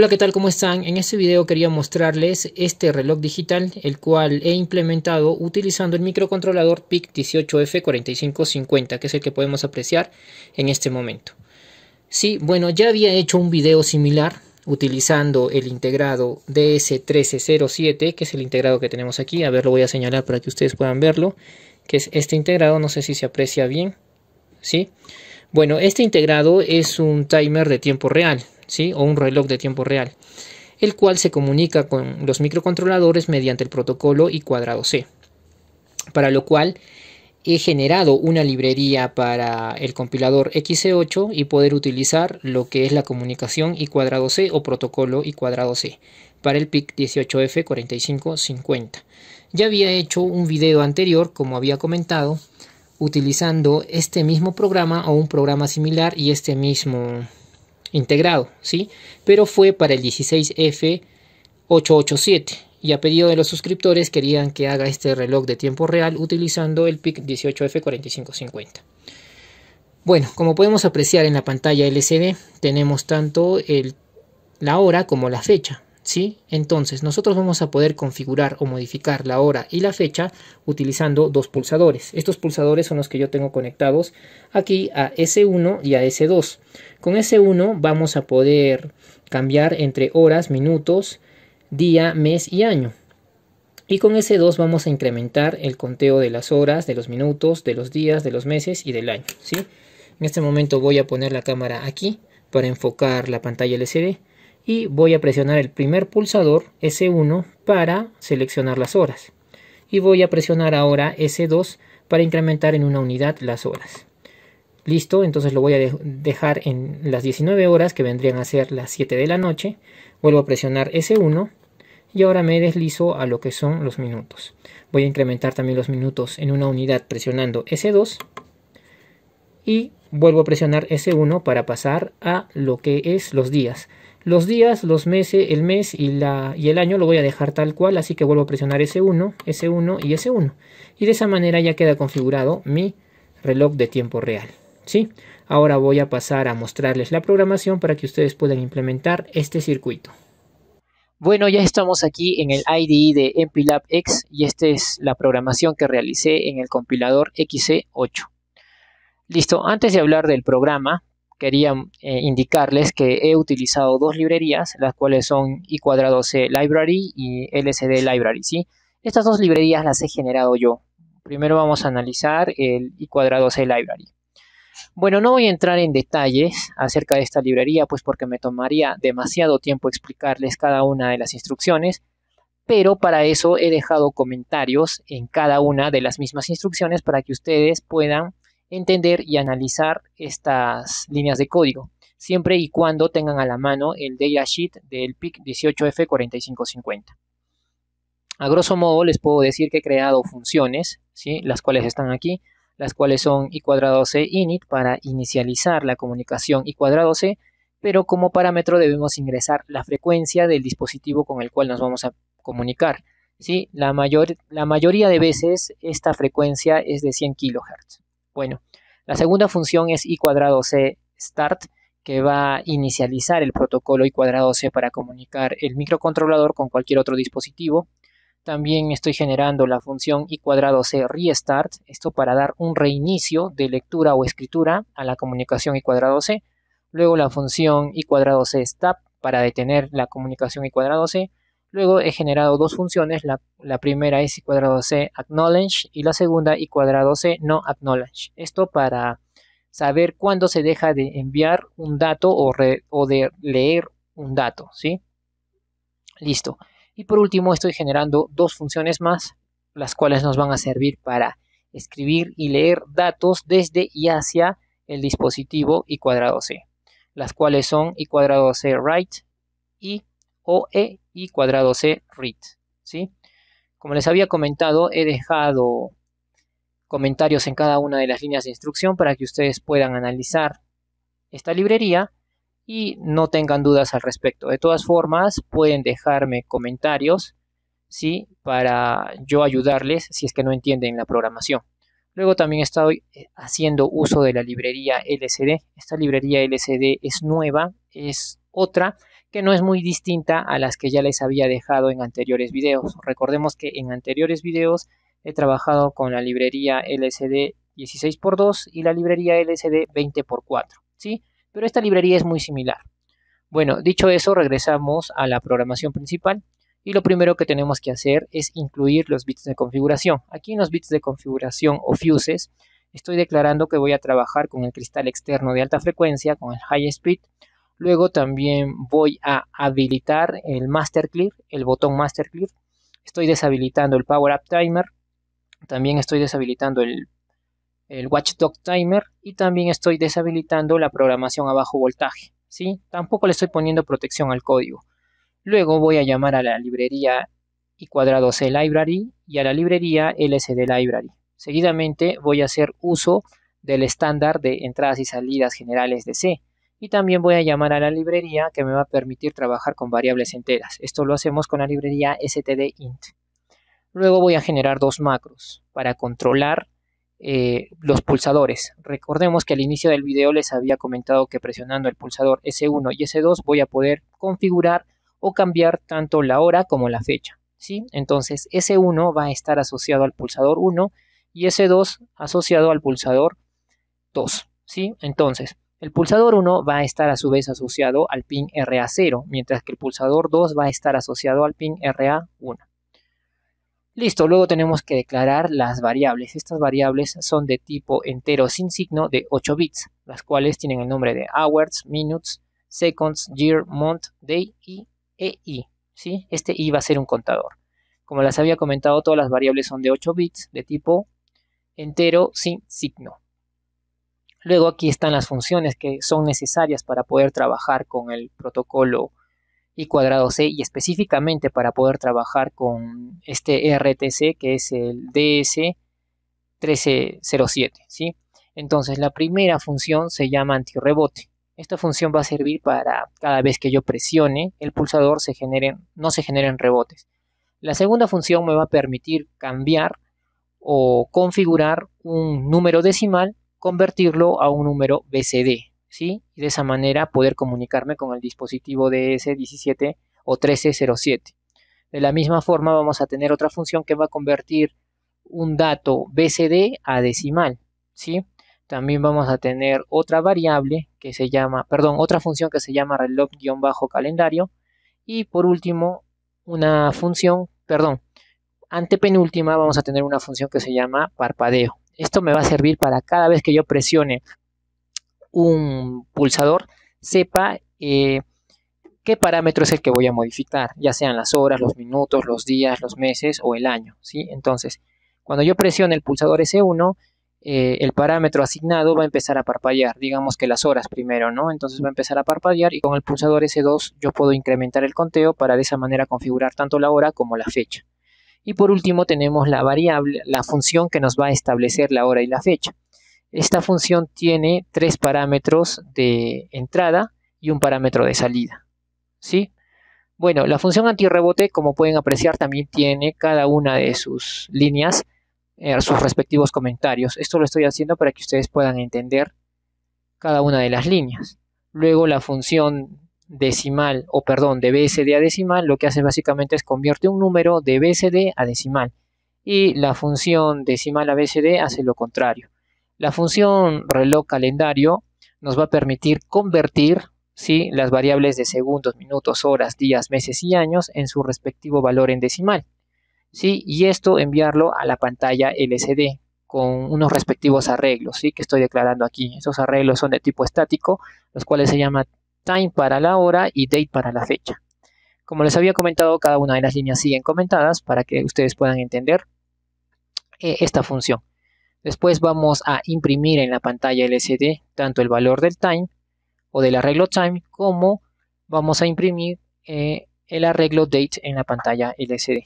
Hola, ¿qué tal? ¿Cómo están? En este video quería mostrarles este reloj digital, el cual he implementado utilizando el microcontrolador PIC 18F4550, que es el que podemos apreciar en este momento. Sí, bueno, ya había hecho un video similar utilizando el integrado DS1307, que es el integrado que tenemos aquí. A ver, lo voy a señalar para que ustedes puedan verlo, que es este integrado, no sé si se aprecia bien, ¿sí? Bueno, este integrado es un timer de tiempo real, o un reloj de tiempo real, el cual se comunica con los microcontroladores mediante el protocolo i cuadrado C, para lo cual he generado una librería para el compilador XC8 y poder utilizar lo que es la comunicación i cuadrado C o protocolo i cuadrado C para el PIC 18F4550. Ya había hecho un video anterior, como había comentado, utilizando este mismo programa o un programa similar y este mismo integrado, ¿sí? Pero fue para el 16F887 y a pedido de los suscriptores querían que haga este reloj de tiempo real utilizando el PIC 18F4550. Bueno, como podemos apreciar en la pantalla LCD, tenemos tanto la hora como la fecha, entonces nosotros vamos a poder configurar o modificar la hora y la fecha utilizando dos pulsadores. Estos pulsadores son los que yo tengo conectados aquí a S1 y a S2. Con S1 vamos a poder cambiar entre horas, minutos, día, mes y año. Y con S2 vamos a incrementar el conteo de las horas, de los minutos, de los días, de los meses y del año, ¿sí? En este momento voy a poner la cámara aquí para enfocar la pantalla LCD y voy a presionar el primer pulsador S1 para seleccionar las horas y voy a presionar ahora S2 para incrementar en una unidad las horas. Listo, entonces lo voy a dejar en las 19 horas que vendrían a ser las 7 de la noche. Vuelvo a presionar S1 y ahora me deslizo a lo que son los minutos. Voy a incrementar también los minutos en una unidad presionando S2 y vuelvo a presionar S1 para pasar a lo que es los días. Los días, los meses, el mes y, la, y el año lo voy a dejar tal cual, así que vuelvo a presionar S1, S1 y S1. Y de esa manera ya queda configurado mi reloj de tiempo real. ¿sí? Ahora voy a pasar a mostrarles la programación para que ustedes puedan implementar este circuito. Bueno, ya estamos aquí en el IDE de MPLAB X y esta es la programación que realicé en el compilador XC8. Listo, antes de hablar del programa, quería eh, indicarles que he utilizado dos librerías, las cuales son i c Library y Lsd Library, Estas dos librerías las he generado yo. Primero vamos a analizar el i c Library. Bueno, no voy a entrar en detalles acerca de esta librería, pues porque me tomaría demasiado tiempo explicarles cada una de las instrucciones, pero para eso he dejado comentarios en cada una de las mismas instrucciones para que ustedes puedan entender y analizar estas líneas de código, siempre y cuando tengan a la mano el datasheet del PIC 18F4550. A grosso modo les puedo decir que he creado funciones, ¿sí? las cuales están aquí, las cuales son i 2 c init para inicializar la comunicación i 2 c, pero como parámetro debemos ingresar la frecuencia del dispositivo con el cual nos vamos a comunicar. ¿sí? La, mayor, la mayoría de veces esta frecuencia es de 100 kHz. Bueno, la segunda función es i 2 c start que va a inicializar el protocolo i 2 c para comunicar el microcontrolador con cualquier otro dispositivo. También estoy generando la función i 2 c restart, esto para dar un reinicio de lectura o escritura a la comunicación i 2 c. Luego la función i 2 c stop para detener la comunicación i 2 c Luego he generado dos funciones, la, primera es i cuadrado c acknowledge y la segunda i cuadrado c no acknowledge. Esto para saber cuándo se deja de enviar un dato o, de leer un dato, ¿sí? Listo. Y por último estoy generando dos funciones más, las cuales nos van a servir para escribir y leer datos desde y hacia el dispositivo i cuadrado c, las cuales son i 2 c write y OE y cuadrado C READ. ¿sí? Como les había comentado, he dejado comentarios en cada una de las líneas de instrucción para que ustedes puedan analizar esta librería y no tengan dudas al respecto. De todas formas, pueden dejarme comentarios ¿sí? para yo ayudarles si es que no entienden la programación. Luego también estoy eh, haciendo uso de la librería LCD. Esta librería LCD es nueva, es otra que no es muy distinta a las que ya les había dejado en anteriores videos. Recordemos que en anteriores videos he trabajado con la librería LCD 16x2 y la librería LCD 20x4, ¿sí? Pero esta librería es muy similar. Bueno, dicho eso, regresamos a la programación principal y lo primero que tenemos que hacer es incluir los bits de configuración. Aquí en los bits de configuración o fuses estoy declarando que voy a trabajar con el cristal externo de alta frecuencia, con el high speed, Luego también voy a habilitar el Master Clear, el botón Master Clear. Estoy deshabilitando el Power Up Timer. También estoy deshabilitando el, Watchdog Timer. Y también estoy deshabilitando la programación a bajo voltaje. ¿sí? Tampoco le estoy poniendo protección al código. Luego voy a llamar a la librería y cuadrado C Library y a la librería LSD Library. Seguidamente voy a hacer uso del estándar de entradas y salidas generales de C y también voy a llamar a la librería que me va a permitir trabajar con variables enteras. Esto lo hacemos con la librería stdint. Luego voy a generar dos macros para controlar eh, los pulsadores. Recordemos que al inicio del video les había comentado que presionando el pulsador S1 y S2 voy a poder configurar o cambiar tanto la hora como la fecha. ¿sí? Entonces S1 va a estar asociado al pulsador 1 y S2 asociado al pulsador 2. ¿sí? Entonces, el pulsador 1 va a estar a su vez asociado al pin RA0, mientras que el pulsador 2 va a estar asociado al pin RA1. Listo, luego tenemos que declarar las variables. Estas variables son de tipo entero sin signo de 8 bits, las cuales tienen el nombre de hours, minutes, seconds, year, month, day y EI. ¿sí? Este I va a ser un contador. Como les había comentado, todas las variables son de 8 bits de tipo entero sin signo. Luego aquí están las funciones que son necesarias para poder trabajar con el protocolo y cuadrado C y específicamente para poder trabajar con este RTC que es el DS1307. ¿sí? Entonces la primera función se llama antirrebote. Esta función va a servir para cada vez que yo presione el pulsador no se generen rebotes. La segunda función me va a permitir cambiar o configurar un número decimal convertirlo a un número BCD, ¿sí? Y de esa manera poder comunicarme con el dispositivo DS17 o 1307. De la misma forma vamos a tener otra función que va a convertir un dato BCD a decimal, ¿sí? También vamos a tener otra variable que se llama, perdón, otra función que se llama reloj-calendario y por último una función, perdón, antepenúltima vamos a tener una función que se llama parpadeo, esto me va a servir para cada vez que yo presione un pulsador, sepa eh, qué parámetro es el que voy a modificar, ya sean las horas, los minutos, los días, los meses o el año. ¿sí? Entonces, cuando yo presione el pulsador S1, eh, el parámetro asignado va a empezar a parpadear, digamos que las horas primero, ¿no? Entonces va a empezar a parpadear y con el pulsador S2 yo puedo incrementar el conteo para de esa manera configurar tanto la hora como la fecha. Y por último tenemos la variable, la función que nos va a establecer la hora y la fecha. Esta función tiene tres parámetros de entrada y un parámetro de salida. ¿Sí? Bueno, la función antirrebote, como pueden apreciar, también tiene cada una de sus líneas, eh, sus respectivos comentarios. Esto lo estoy haciendo para que ustedes puedan entender cada una de las líneas. Luego la función decimal, o perdón, de BSD a decimal, lo que hace básicamente es convierte un número de BSD a decimal. Y la función decimal a BSD hace lo contrario. La función reloj calendario nos va a permitir convertir ¿sí? las variables de segundos, minutos, horas, días, meses y años en su respectivo valor en decimal. ¿sí? Y esto enviarlo a la pantalla LCD con unos respectivos arreglos ¿sí? que estoy declarando aquí. Esos arreglos son de tipo estático, los cuales se llaman time para la hora y date para la fecha. Como les había comentado, cada una de las líneas siguen comentadas para que ustedes puedan entender eh, esta función. Después vamos a imprimir en la pantalla LCD tanto el valor del time o del arreglo time como vamos a imprimir eh, el arreglo date en la pantalla LCD.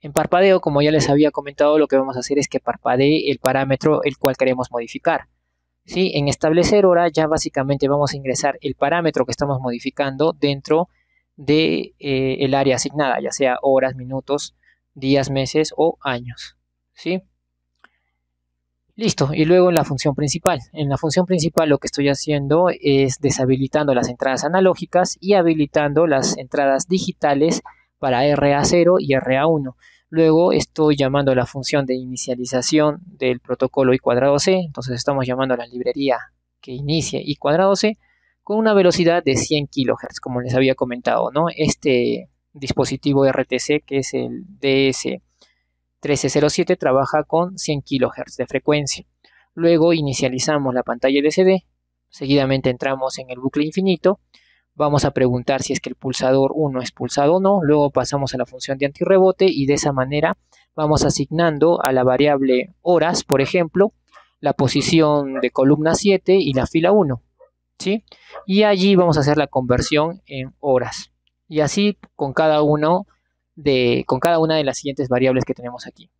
En parpadeo, como ya les había comentado, lo que vamos a hacer es que parpadee el parámetro el cual queremos modificar. En establecer hora ya básicamente vamos a ingresar el parámetro que estamos modificando dentro del de, eh, área asignada, ya sea horas, minutos, días, meses o años. ¿sí? Listo, y luego en la función principal. En la función principal lo que estoy haciendo es deshabilitando las entradas analógicas y habilitando las entradas digitales para RA0 y RA1. Luego estoy llamando a la función de inicialización del protocolo i 2 c, entonces estamos llamando a la librería que inicie i 2 c con una velocidad de 100 kHz, como les había comentado, Este dispositivo RTC, que es el DS1307, trabaja con 100 kHz de frecuencia. Luego inicializamos la pantalla LCD, seguidamente entramos en el bucle infinito vamos a preguntar si es que el pulsador 1 es pulsado o no, luego pasamos a la función de antirrebote y de esa manera vamos asignando a la variable horas, por ejemplo, la posición de columna 7 y la fila 1, ¿sí? Y allí vamos a hacer la conversión en horas. Y así con cada uno de con cada una de las siguientes variables que tenemos aquí.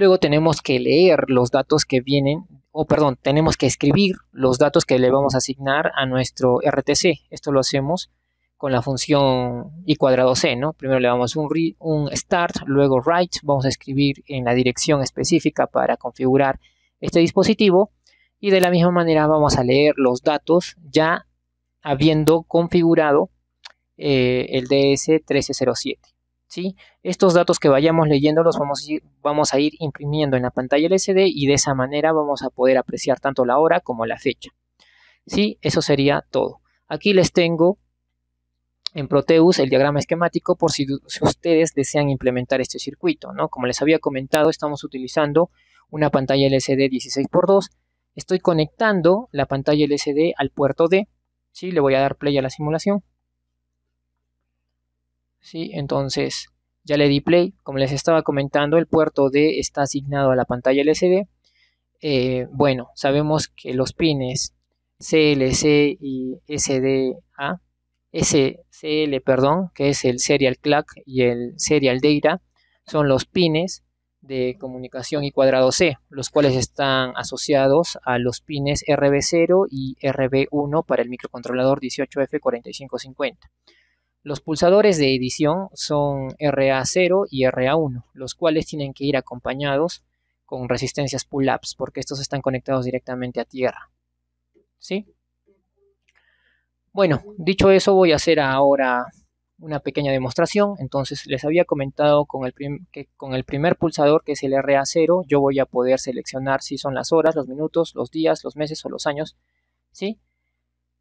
Luego tenemos que leer los datos que vienen, o perdón, tenemos que escribir los datos que le vamos a asignar a nuestro RTC. Esto lo hacemos con la función i cuadrado c, ¿no? Primero le damos un, un start, luego write, vamos a escribir en la dirección específica para configurar este dispositivo y de la misma manera vamos a leer los datos ya habiendo configurado eh, el DS1307. Estos datos que vayamos leyendo los vamos a, ir, vamos a ir imprimiendo en la pantalla LCD y de esa manera vamos a poder apreciar tanto la hora como la fecha. ¿Sí? Eso sería todo. Aquí les tengo en Proteus el diagrama esquemático por si, ustedes desean implementar este circuito. ¿no? Como les había comentado, estamos utilizando una pantalla LCD 16x2. Estoy conectando la pantalla LCD al puerto D. ¿sí? Le voy a dar play a la simulación. ¿sí? Entonces ya le di play. Como les estaba comentando, el puerto D está asignado a la pantalla LCD. Eh, bueno, sabemos que los pines CLC y SDA, SCL, perdón, que es el Serial Clock y el Serial Data, son los pines de comunicación y cuadrado C, los cuales están asociados a los pines RB0 y RB1 para el microcontrolador 18F4550. Los pulsadores de edición son RA0 y RA1, los cuales tienen que ir acompañados con resistencias pull-ups, porque estos están conectados directamente a tierra. ¿Sí? Bueno, dicho eso, voy a hacer ahora una pequeña demostración. Entonces, les había comentado con el que con el primer pulsador, que es el RA0, yo voy a poder seleccionar si son las horas, los minutos, los días, los meses o los años. ¿Sí?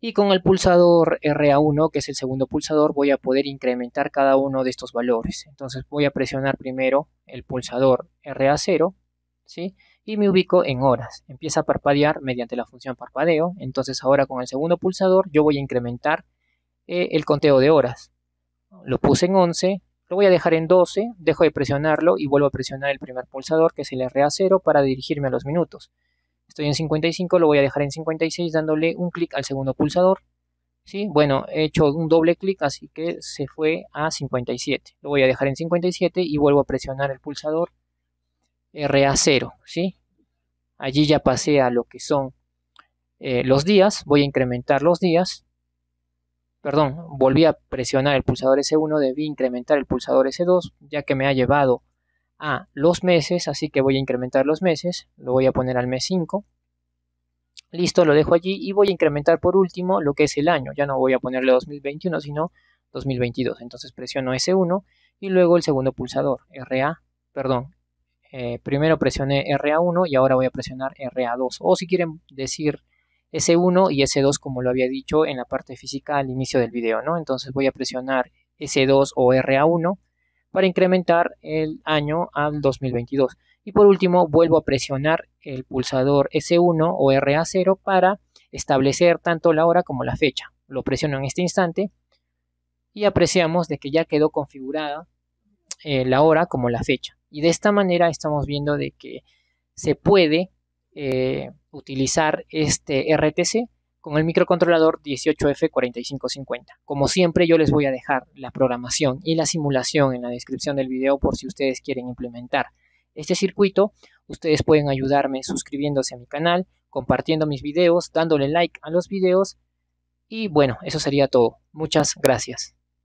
Y con el pulsador RA1, que es el segundo pulsador, voy a poder incrementar cada uno de estos valores. Entonces voy a presionar primero el pulsador RA0, ¿sí? Y me ubico en horas. Empieza a parpadear mediante la función parpadeo. Entonces ahora con el segundo pulsador yo voy a incrementar eh, el conteo de horas. Lo puse en 11, lo voy a dejar en 12, dejo de presionarlo y vuelvo a presionar el primer pulsador, que es el RA0, para dirigirme a los minutos. Estoy en 55, lo voy a dejar en 56 dándole un clic al segundo pulsador. ¿Sí? Bueno, he hecho un doble clic, así que se fue a 57. Lo voy a dejar en 57 y vuelvo a presionar el pulsador RA0. ¿sí? Allí ya pasé a lo que son eh, los días. Voy a incrementar los días. Perdón, volví a presionar el pulsador S1, debí incrementar el pulsador S2, ya que me ha llevado a los meses, así que voy a incrementar los meses, lo voy a poner al mes 5. Listo, lo dejo allí y voy a incrementar por último lo que es el año. Ya no voy a ponerle 2021, sino 2022. Entonces presiono S1 y luego el segundo pulsador, RA, perdón. Eh, primero presioné RA1 y ahora voy a presionar RA2. O si quieren decir S1 y S2 como lo había dicho en la parte física al inicio del video, ¿no? Entonces voy a presionar S2 o RA1 para incrementar el año al 2022. Y por último, vuelvo a presionar el pulsador S1 o RA0 para establecer tanto la hora como la fecha. Lo presiono en este instante y apreciamos de que ya quedó configurada eh, la hora como la fecha. Y de esta manera estamos viendo de que se puede eh, utilizar este RTC con el microcontrolador 18F4550. Como siempre yo les voy a dejar la programación y la simulación en la descripción del video por si ustedes quieren implementar este circuito. Ustedes pueden ayudarme suscribiéndose a mi canal, compartiendo mis videos, dándole like a los videos y bueno, eso sería todo. Muchas gracias.